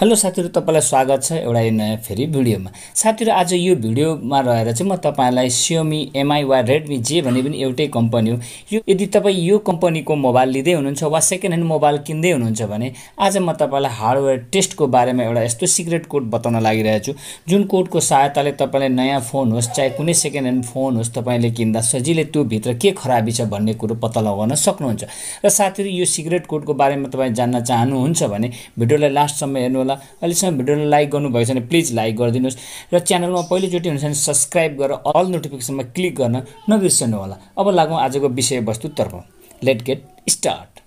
hello साथीहरू तपाईँलाई स्वागत छ एउटा यो नयाँ फेरि भिडियोमा साथीहरू आज यो भिडियोमा रहेर चाहिँ म तपाईँलाई सियोमी एमआई वा रेडमी जे भने पनि एउटै कम्पनी हो यो यदि तपाईँ यो कम्पनीको मोबाइल लिँदै हुनुहुन्छ वा सेकेन्ड ह्यान्ड मोबाइल किन्दै हुनुहुन्छ भने आज म तपाईँलाई हार्डवेयर टेस्टको बारेमा एउटा यस्तो सिक्रेट कोड बताउन लागिरहेछु जुन कोडको सहायताले तपाईँलाई नयाँ फोन होस् चाहे कुनै सेकेन्ड ह्यान्ड फोन होस् तपाईँले किन्दा सजिलै त्यो भित्र के खराबी छ भन्ने कुरो पत्ता लगाउन सक्नुहुन्छ र साथीहरू यो सिक्रेट कोडको बारेमा तपाईँ जान्न चाहनुहुन्छ भने भिडियोलाई लास्टसम्म हेर्नु होला अहिलेसम्म भिडियोलाई लाइक गर्नुभएको छ भने प्लिज लाइक गरिदिनुहोस् र च्यानलमा पहिलोचोटि हुन्छ भने सब्सक्राइब गरेर अल नोटिफिकेसनमा क्लिक गर्न नबिर्सनु होला अब लागौँ आजको विषयवस्तुतर्फ लेट गेट स्टार्ट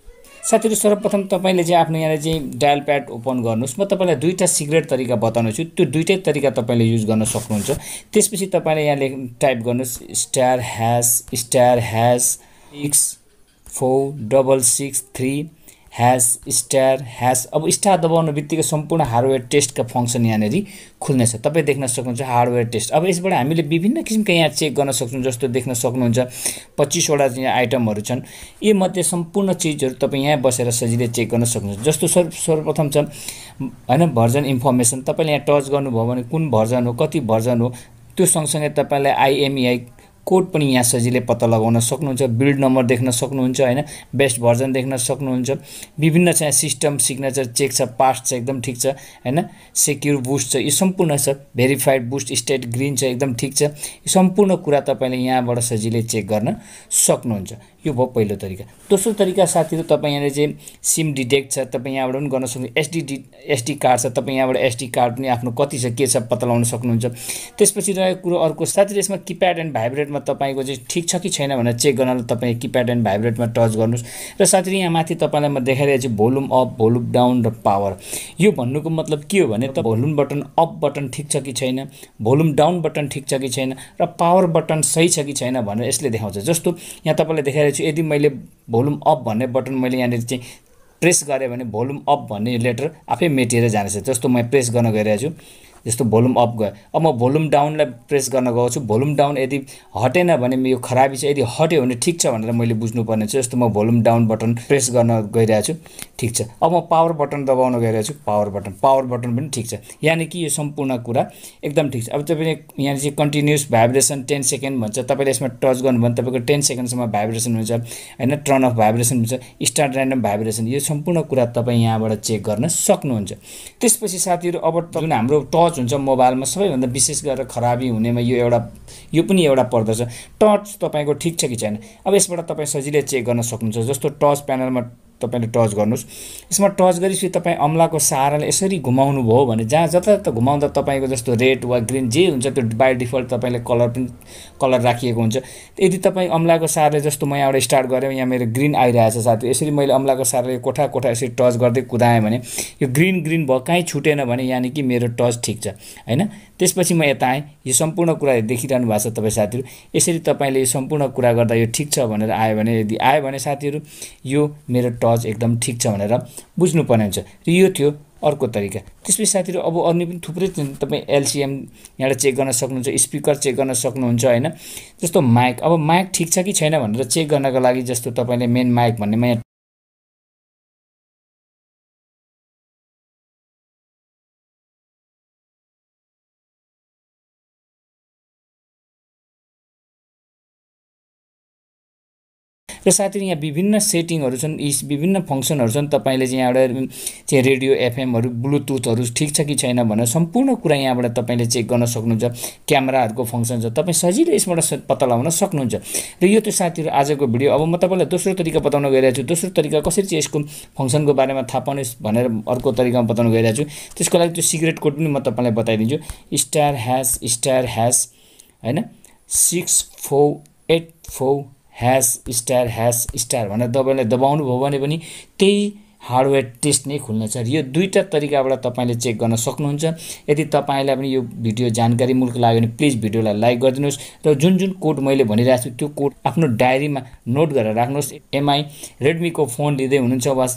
साथीहरू सर्वप्रथम तपाईँले चाहिँ आफ्नो यहाँनिर चाहिँ डायल प्याड ओपन गर्नुहोस् म तपाईँलाई दुईवटा सिक्रेट तरिका छु त्यो दुइटै तरिका तपाईँले युज गर्न सक्नुहुन्छ त्यसपछि तपाईँले यहाँ टाइप गर्नुहोस् star hash star hash six four double six three hash star hash अब स्टार दबाउनु बित्तिकै सम्पूर्ण हार्डवेयर टेस्टका फङ्सन यहाँनिर खुल्नेछ तपाईँ देख्न सक्नुहुन्छ हार्डवेयर टेस्ट अब यसबाट हामीले विभिन्न किसिमका यहाँ चेक गर्न सक्छौँ जस्तो देख्न सक्नुहुन्छ पच्चिसवटा यहाँ आइटमहरू छन् यी मध्ये सम्पूर्ण चिजहरू तपाईँ यहाँ बसेर सजिलै चेक गर्न सक्नुहुन्छ जस्तो सर्व सर्वप्रथम छ होइन भर्जन इन्फर्मेसन तपाईँले यहाँ टच गर्नुभयो भने कुन भर्जन हो कति भर्जन हो त्यो सँगसँगै तपाईँलाई आइएमइआई कोड पनि यहाँ सजिलै पत्ता लगाउन सक्नुहुन्छ बिल्ड नम्बर देख्न सक्नुहुन्छ होइन बेस्ट भर्जन देख्न सक्नुहुन्छ विभिन्न छ सिस्टम सिग्नेचर चेक छ पास छ एकदम ठिक छ होइन सेक्युर बुस्ट छ यो सम्पूर्ण छ भेरिफाइड बुस्ट स्टेट ग्रिन छ एकदम ठिक छ यो सम्पूर्ण कुरा तपाईँले यहाँबाट सजिलै चेक गर्न सक्नुहुन्छ यो भयो पहिलो तरिका दोस्रो तरिका साथीहरू तपाईँ यहाँनिर चाहिँ सिम डिटेक्ट छ तपाईँ यहाँबाट पनि गर्न सक्नुहुन्छ एसडी डि एसडी कार्ड छ तपाईँ यहाँबाट एसडी कार्ड पनि आफ्नो कति छ के छ पत्ता लगाउन सक्नुहुन्छ त्यसपछि रहेको कुरो अर्को साथीहरू यसमा किप्याड एन्ड भाइब्रेटमा तपाईँको चाहिँ ठिक छ कि छैन भनेर चेक गर्नलाई तपाईँ किप्याड एन्ड भाइब्रेटमा टच गर्नुहोस् र साथीहरू यहाँ माथि तपाईँलाई म देखाइरहेको छु भोल्युम अप भोल्युम डाउन र पावर यो भन्नुको मतलब के हो भने त भोल्युम बटन अप बटन ठिक छ कि छैन भोल्युम डाउन बटन ठिक छ कि छैन र पावर बटन सही छ कि छैन भनेर यसले देखाउँछ जस्तो यहाँ तपाईँलाई देखाइरहेको गरिरहेको यदि मैले भोल्युम अप भन्ने बटन मैले यहाँनिर चाहिँ प्रेस गरेँ भने भोल्युम अप भन्ने लेटर आफै मेटिएर जानेछ जस्तो म प्रेस गर्न गइरहेको छु जस्तो भोल्युम अप गयो अब म भोल्युम डाउनलाई प्रेस गर्न गएको छु भोल्युम डाउन यदि हटेन भने यो खराबी छ यदि हट्यो भने ठिक छ भनेर मैले बुझ्नुपर्ने छ जस्तो म भोल्युम डाउन बटन प्रेस गर्न गइरहेको छु ठिक छ अब म पावर बटन दबाउन गइरहेको छु पावर बटन पावर बटन पनि ठिक छ यानि कि यो सम्पूर्ण कुरा एकदम ठिक छ अब तपाईँले यहाँ चाहिँ कन्टिन्युस भाइब्रेसन टेन सेकेन्ड भन्छ तपाईँले यसमा टच गर्नु भने तपाईँको टेन सेकेन्डसम्म भाइब्रेसन हुन्छ होइन टर्न अफ भाइब्रेसन हुन्छ स्टार्ट ऱ्यान्डम भाइब्रेसन यो सम्पूर्ण कुरा तपाईँ यहाँबाट चेक गर्न सक्नुहुन्छ त्यसपछि साथीहरू अब जुन हाम्रो टच टच हुन्छ मोबाइलमा सबैभन्दा विशेष गरेर खराबी हुनेमा यो एउटा यो पनि एउटा पर्दछ टच तपाईँको ठिक छ कि छैन अब यसबाट तपाईँ सजिलै चेक गर्न सक्नुहुन्छ जस्तो टच प्यानलमा तपाईँले टच गर्नुहोस् यसमा टच गरेपछि तपाईँ अम्लाको सहाराले यसरी घुमाउनु भयो भने जहाँ जता घुमाउँदा तपाईँको जस्तो रेड वा ग्रिन जे हुन्छ त्यो बाई डिफल्ट तपाईँले कलर पनि कलर राखिएको हुन्छ यदि तपाईँ अम्लाको सारले जस्तो म यहाँबाट स्टार्ट गरेँ यहाँ मेरो ग्रिन आइरहेछ साथी यसरी मैले अम्लाको सहारले कोठा कोठा यसरी टच गर्दै कुदाएँ भने यो ग्रिन ग्रिन भयो कहीँ छुटेन भने यानि कि मेरो टच ठिक छ होइन त्यसपछि म यता आएँ यो सम्पूर्ण कुरा देखिरहनु भएको छ तपाईँ साथीहरू यसरी तपाईँले यो सम्पूर्ण कुरा गर्दा यो ठिक छ भनेर आयो भने यदि आयो भने साथीहरू यो मेरो टच लज एकदम ठिक छ भनेर बुझ्नुपर्ने हुन्छ र यो थियो अर्को तरिका त्यसपछि साथीहरू अब अन्य पनि थुप्रै तपाईँ एलसिएम यहाँबाट चेक गर्न सक्नुहुन्छ स्पिकर चेक गर्न सक्नुहुन्छ होइन जस्तो माइक अब माइक ठिक छ कि छैन भनेर चेक गर्नको लागि जस्तो तपाईँले मेन माइक भन्नेमा यहाँ र साथै यहाँ विभिन्न सेटिङहरू छन् यी विभिन्न फङ्सनहरू छन् तपाईँले चाहिँ यहाँबाट चाहिँ रेडियो एफएमहरू ब्लुटुथहरू ठिक छ कि छैन भनेर सम्पूर्ण कुरा यहाँबाट तपाईँले चेक गर्न सक्नुहुन्छ क्यामेराहरूको फङ्सन छ तपाईँ सजिलै यसबाट पत्ता लगाउन सक्नुहुन्छ र यो त साथीहरू आजको भिडियो अब म तपाईँलाई दोस्रो तरिका बताउन गइरहेको छु दोस्रो तरिका कसरी चाहिँ यसको फङ्सनको बारेमा थाहा पाउने भनेर अर्को तरिकामा बताउन गइरहेको छु त्यसको लागि त्यो सिक्रेट कोड पनि म तपाईँलाई बताइदिन्छु स्टार ह्यास स्टार ह्यास होइन six four eight four hash star hash star भनेर तपाईँले दबाउनु भयो भने पनि त्यही हार्डवेयर टेस्ट नै खुल्नेछ यो दुईवटा तरिकाबाट तपाईँले चेक गर्न सक्नुहुन्छ यदि तपाईँलाई पनि यो भिडियो जानकारी मूलक लाग्यो भने प्लिज भिडियोलाई लाइक गरिदिनुहोस् र जुन जुन कोड मैले भनिरहेको छु त्यो कोड आफ्नो डायरीमा नोट गरेर राख्नुहोस् एमआई रेडमीको फोन लिँदै हुनुहुन्छ वा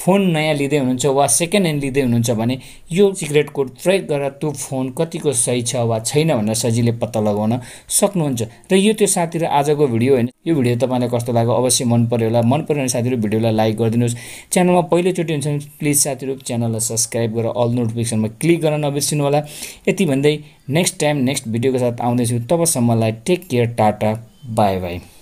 फोन नयाँ लिँदै हुनुहुन्छ वा सेकेन्ड ह्यान्ड लिँदै हुनुहुन्छ भने यो सिगरेट कोड प्रयोग गरेर त्यो फोन कतिको सही छ वा छैन भनेर सजिलै पत्ता लगाउन सक्नुहुन्छ र यो त्यो साथीहरू आजको भिडियो होइन यो भिडियो तपाईँलाई कस्तो लाग्यो अवश्य मन पऱ्यो होला मन पऱ्यो भने साथीहरू भिडियोलाई लाइक गरिदिनुहोस् च्यानलमा पहिलोचोटि हुन्छ भने प्लिज साथीहरू च्यानललाई सब्सक्राइब गरेर अल नोटिफिकेसनमा क्लिक गर्न नबिर्सिनु होला यति भन्दै नेक्स्ट टाइम नेक्स्ट भिडियोको साथ आउँदैछु तबसम्मलाई टेक केयर टाटा बाई बाई